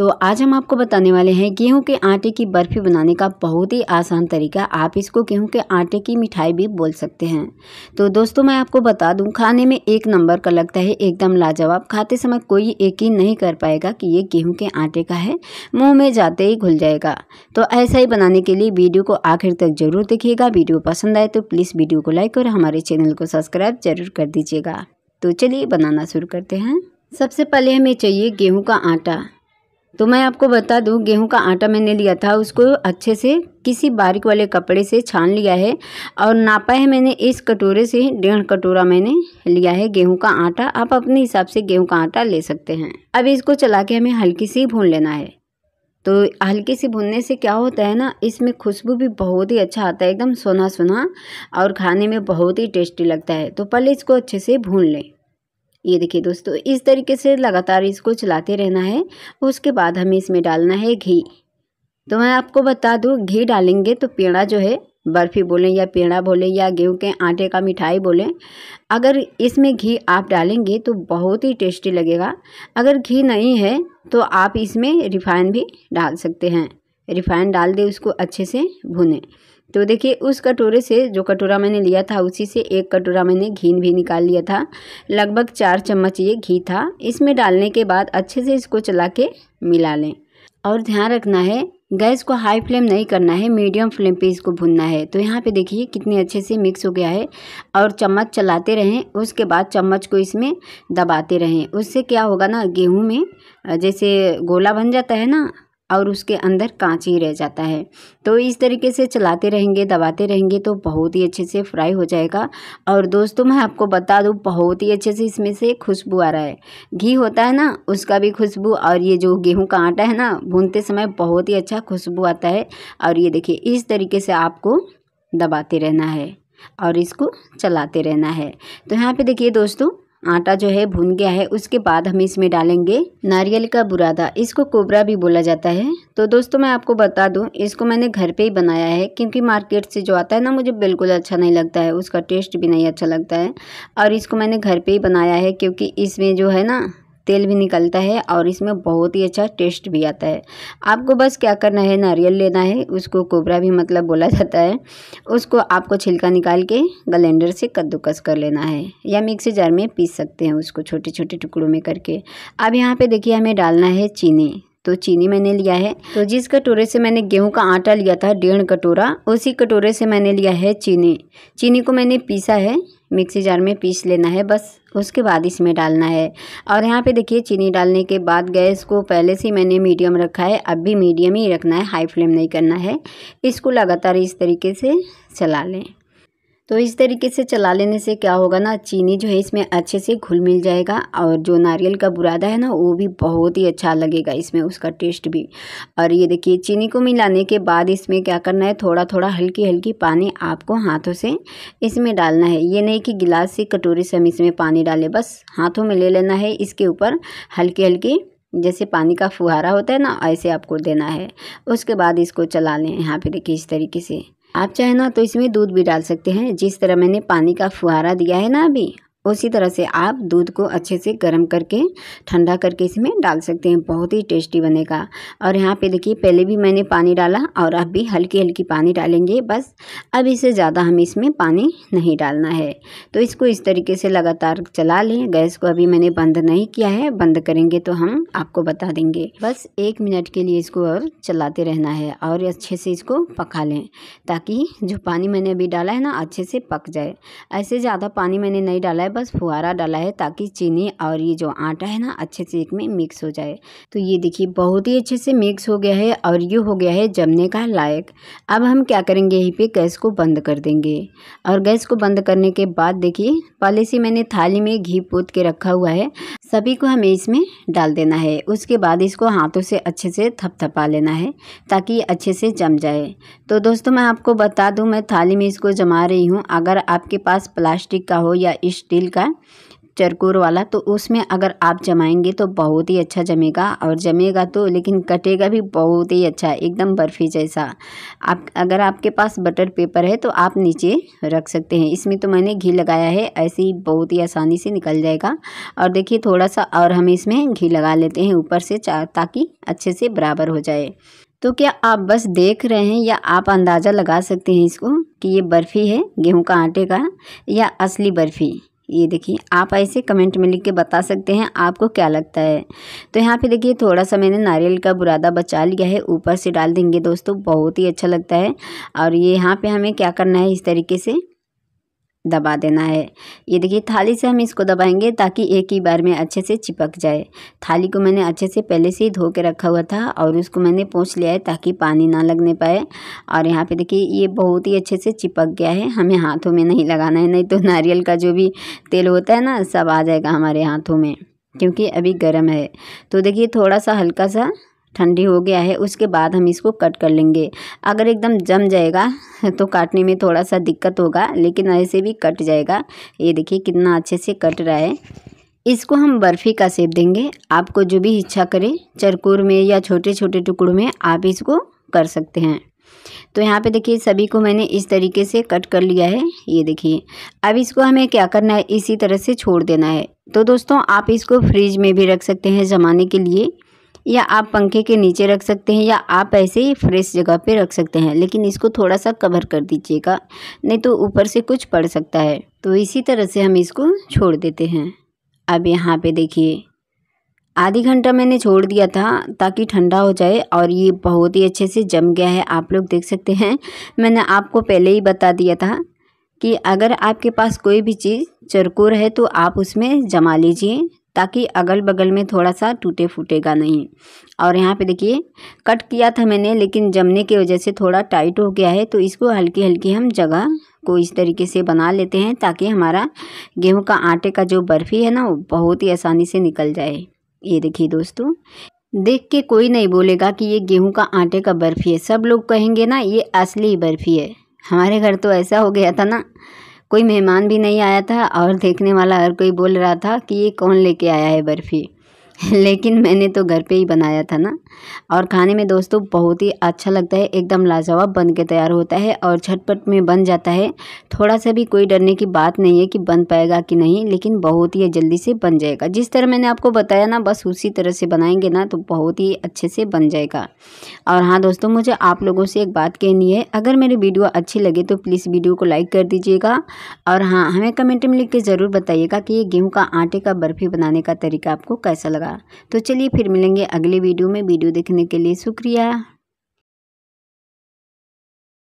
तो आज हम आपको बताने वाले हैं गेहूं के आटे की बर्फ़ी बनाने का बहुत ही आसान तरीका आप इसको गेहूं के आटे की मिठाई भी बोल सकते हैं तो दोस्तों मैं आपको बता दूं खाने में एक नंबर का लगता है एकदम लाजवाब खाते समय कोई यकीन नहीं कर पाएगा कि ये गेहूं के आटे का है मुँह में जाते ही घुल जाएगा तो ऐसा ही बनाने के लिए वीडियो को आखिर तक ज़रूर देखिएगा वीडियो पसंद आए तो प्लीज़ वीडियो को लाइक और हमारे चैनल को सब्सक्राइब ज़रूर कर दीजिएगा तो चलिए बनाना शुरू करते हैं सबसे पहले हमें चाहिए गेहूँ का आटा तो मैं आपको बता दूं गेहूं का आटा मैंने लिया था उसको अच्छे से किसी बारीक वाले कपड़े से छान लिया है और नापा है मैंने इस कटोरे से डेढ़ कटोरा मैंने लिया है गेहूं का आटा आप अपने हिसाब से गेहूं का आटा ले सकते हैं अब इसको चला के हमें हल्की सी भून लेना है तो हल्की सी भुनने से क्या होता है ना इसमें खुशबू भी बहुत ही अच्छा आता है एकदम सोना सोना और खाने में बहुत ही टेस्टी लगता है तो पहले इसको अच्छे से भून लें ये देखिए दोस्तों इस तरीके से लगातार इसको चलाते रहना है उसके बाद हमें इसमें डालना है घी तो मैं आपको बता दूँ घी डालेंगे तो पेड़ा जो है बर्फ़ी बोलें या पेड़ा बोलें या गेहूं के आटे का मिठाई बोलें अगर इसमें घी आप डालेंगे तो बहुत ही टेस्टी लगेगा अगर घी नहीं है तो आप इसमें रिफाइन भी डाल सकते हैं रिफाइन डाल दें उसको अच्छे से भुने तो देखिए उस कटोरे से जो कटोरा मैंने लिया था उसी से एक कटोरा मैंने घी भी निकाल लिया था लगभग चार चम्मच ये घी था इसमें डालने के बाद अच्छे से इसको चला के मिला लें और ध्यान रखना है गैस को हाई फ्लेम नहीं करना है मीडियम फ्लेम पे इसको भुनना है तो यहाँ पे देखिए कितने अच्छे से मिक्स हो गया है और चम्मच चलाते रहें उसके बाद चम्मच को इसमें दबाते रहें उससे क्या होगा ना गेहूँ में जैसे गोला बन जाता है ना और उसके अंदर कांच ही रह जाता है तो इस तरीके से चलाते रहेंगे दबाते रहेंगे तो बहुत ही अच्छे से फ्राई हो जाएगा और दोस्तों मैं आपको बता दूँ बहुत ही अच्छे से इसमें से खुशबू आ रहा है घी होता है ना उसका भी खुशबू और ये जो गेहूँ का आटा है ना भूनते समय बहुत ही अच्छा खुशबू आता है और ये देखिए इस तरीके से आपको दबाते रहना है और इसको चलाते रहना है तो यहाँ पे देखिए दोस्तों आटा जो है भुन गया है उसके बाद हम इसमें डालेंगे नारियल का बुरादा इसको कोबरा भी बोला जाता है तो दोस्तों मैं आपको बता दूं इसको मैंने घर पे ही बनाया है क्योंकि मार्केट से जो आता है ना मुझे बिल्कुल अच्छा नहीं लगता है उसका टेस्ट भी नहीं अच्छा लगता है और इसको मैंने घर पर ही बनाया है क्योंकि इसमें जो है ना तेल भी निकलता है और इसमें बहुत ही अच्छा टेस्ट भी आता है आपको बस क्या करना है नारियल लेना है उसको कोबरा भी मतलब बोला जाता है उसको आपको छिलका निकाल के ग्लेंडर से कद्दूकस कर लेना है या मिक्सी जार में पीस सकते हैं उसको छोटे छोटे टुकड़ों में करके अब यहाँ पर देखिए हमें डालना है चीनी तो चीनी मैंने लिया है तो जिस कटोरे से मैंने गेहूं का आटा लिया था डेढ़ कटोरा उसी कटोरे से मैंने लिया है चीनी चीनी को मैंने पीसा है मिक्सी जार में पीस लेना है बस उसके बाद इसमें डालना है और यहाँ पे देखिए चीनी डालने के बाद गैस को पहले से मैंने मीडियम रखा है अब भी मीडियम ही रखना है हाई फ्लेम नहीं करना है इसको लगातार इस तरीके से चला लें तो इस तरीके से चला लेने से क्या होगा ना चीनी जो है इसमें अच्छे से घुल मिल जाएगा और जो नारियल का बुरादा है ना वो भी बहुत ही अच्छा लगेगा इसमें उसका टेस्ट भी और ये देखिए चीनी को मिलाने के बाद इसमें क्या करना है थोड़ा थोड़ा हल्की हल्की पानी आपको हाथों से इसमें डालना है ये नहीं कि गिलास से कटोरी से हम इसमें पानी डालें बस हाथों में ले लेना है इसके ऊपर हल्की हल्की जैसे पानी का फुहारा होता है ना ऐसे आपको देना है उसके बाद इसको चला लें यहाँ पे देखिए इस तरीके से आप चाहे ना तो इसमें दूध भी डाल सकते हैं जिस तरह मैंने पानी का फुहारा दिया है ना अभी उसी तरह से आप दूध को अच्छे से गर्म करके ठंडा करके इसमें डाल सकते हैं बहुत ही टेस्टी बनेगा और यहाँ पे देखिए पहले भी मैंने पानी डाला और अब भी हल्की हल्की पानी डालेंगे बस अब इसे ज़्यादा हमें इसमें पानी नहीं डालना है तो इसको इस तरीके से लगातार चला लें गैस को अभी मैंने बंद नहीं किया है बंद करेंगे तो हम आपको बता देंगे बस एक मिनट के लिए इसको और चलाते रहना है और अच्छे से इसको पका लें ताकि जो पानी मैंने अभी डाला है ना अच्छे से पक जाए ऐसे ज़्यादा पानी मैंने नहीं डाला है बस फुहारा डाला है ताकि चीनी और ये जो आटा है ना अच्छे से एक में मिक्स हो जाए तो ये देखिए बहुत ही अच्छे से मिक्स हो गया है और ये हो गया है जमने का लायक अब हम क्या करेंगे यहीं पे गैस को बंद कर देंगे और गैस को बंद करने के बाद देखिए पहले से मैंने थाली में घी पोत के रखा हुआ है सभी को हमें इसमें डाल देना है उसके बाद इसको हाथों से अच्छे से थपथपा लेना है ताकि अच्छे से जम जाए तो दोस्तों मैं आपको बता दूं मैं थाली में इसको जमा रही हूँ अगर आपके पास प्लास्टिक का हो या स्टील स्टील का चरकोर वाला तो उसमें अगर आप जमाएंगे तो बहुत ही अच्छा जमेगा और जमेगा तो लेकिन कटेगा भी बहुत ही अच्छा एकदम बर्फ़ी जैसा आप अगर आपके पास बटर पेपर है तो आप नीचे रख सकते हैं इसमें तो मैंने घी लगाया है ऐसे ही बहुत ही आसानी से निकल जाएगा और देखिए थोड़ा सा और हम इसमें घी लगा लेते हैं ऊपर से ताकि अच्छे से बराबर हो जाए तो क्या आप बस देख रहे हैं या आप अंदाज़ा लगा सकते हैं इसको कि ये बर्फ़ी है गेहूं का आटे का या असली बर्फ़ी ये देखिए आप ऐसे कमेंट में लिख के बता सकते हैं आपको क्या लगता है तो यहाँ पे देखिए थोड़ा सा मैंने नारियल का बुरादा बचा लिया है ऊपर से डाल देंगे दोस्तों बहुत ही अच्छा लगता है और ये यहाँ पे हमें क्या करना है इस तरीके से दबा देना है ये देखिए थाली से हम इसको दबाएंगे ताकि एक ही बार में अच्छे से चिपक जाए थाली को मैंने अच्छे से पहले से ही धो के रखा हुआ था और उसको मैंने पोंछ लिया है ताकि पानी ना लगने पाए और यहाँ पे देखिए ये बहुत ही अच्छे से चिपक गया है हमें हाथों में नहीं लगाना है नहीं तो नारियल का जो भी तेल होता है ना सब आ जाएगा हमारे हाथों में क्योंकि अभी गर्म है तो देखिए थोड़ा सा हल्का सा ठंडी हो गया है उसके बाद हम इसको कट कर लेंगे अगर एकदम जम जाएगा तो काटने में थोड़ा सा दिक्कत होगा लेकिन ऐसे भी कट जाएगा ये देखिए कितना अच्छे से कट रहा है इसको हम बर्फ़ी का सेप देंगे आपको जो भी इच्छा करे चरकूर में या छोटे छोटे टुकड़ों में आप इसको कर सकते हैं तो यहाँ पे देखिए सभी को मैंने इस तरीके से कट कर लिया है ये देखिए अब इसको हमें क्या करना है इसी तरह से छोड़ देना है तो दोस्तों आप इसको फ्रिज में भी रख सकते हैं जमाने के लिए या आप पंखे के नीचे रख सकते हैं या आप ऐसे ही फ्रेश जगह पे रख सकते हैं लेकिन इसको थोड़ा सा कवर कर दीजिएगा नहीं तो ऊपर से कुछ पड़ सकता है तो इसी तरह से हम इसको छोड़ देते हैं अब यहाँ पे देखिए आधी घंटा मैंने छोड़ दिया था ताकि ठंडा हो जाए और ये बहुत ही अच्छे से जम गया है आप लोग देख सकते हैं मैंने आपको पहले ही बता दिया था कि अगर आपके पास कोई भी चीज़ चरकोर है तो आप उसमें जमा लीजिए ताकि अगल बगल में थोड़ा सा टूटे फूटेगा नहीं और यहाँ पे देखिए कट किया था मैंने लेकिन जमने की वजह से थोड़ा टाइट हो गया है तो इसको हल्की हल्की हम जगह को इस तरीके से बना लेते हैं ताकि हमारा गेहूँ का आटे का जो बर्फ़ी है ना वो बहुत ही आसानी से निकल जाए ये देखिए दोस्तों देख के कोई नहीं बोलेगा कि ये गेहूँ का आटे का बर्फ़ी है सब लोग कहेंगे ना ये असली बर्फ़ी है हमारे घर तो ऐसा हो गया था ना कोई मेहमान भी नहीं आया था और देखने वाला हर कोई बोल रहा था कि ये कौन लेके आया है बर्फी लेकिन मैंने तो घर पे ही बनाया था ना और खाने में दोस्तों बहुत ही अच्छा लगता है एकदम लाजवाब बन के तैयार होता है और झटपट में बन जाता है थोड़ा सा भी कोई डरने की बात नहीं है कि बन पाएगा कि नहीं लेकिन बहुत ही जल्दी से बन जाएगा जिस तरह मैंने आपको बताया ना बस उसी तरह से बनाएंगे ना तो बहुत ही अच्छे से बन जाएगा और हाँ दोस्तों मुझे आप लोगों से एक बात कहनी है अगर मेरी वीडियो अच्छी लगे तो प्लीज़ वीडियो को लाइक कर दीजिएगा और हाँ हमें कमेंट में लिख के ज़रूर बताइएगा कि ये गेहूँ का आटे का बर्फ़ी बनाने का तरीका आपको कैसा लगा होगा तो चलिए फिर मिलेंगे अगले वीडियो में वीडियो देखने के लिए शुक्रिया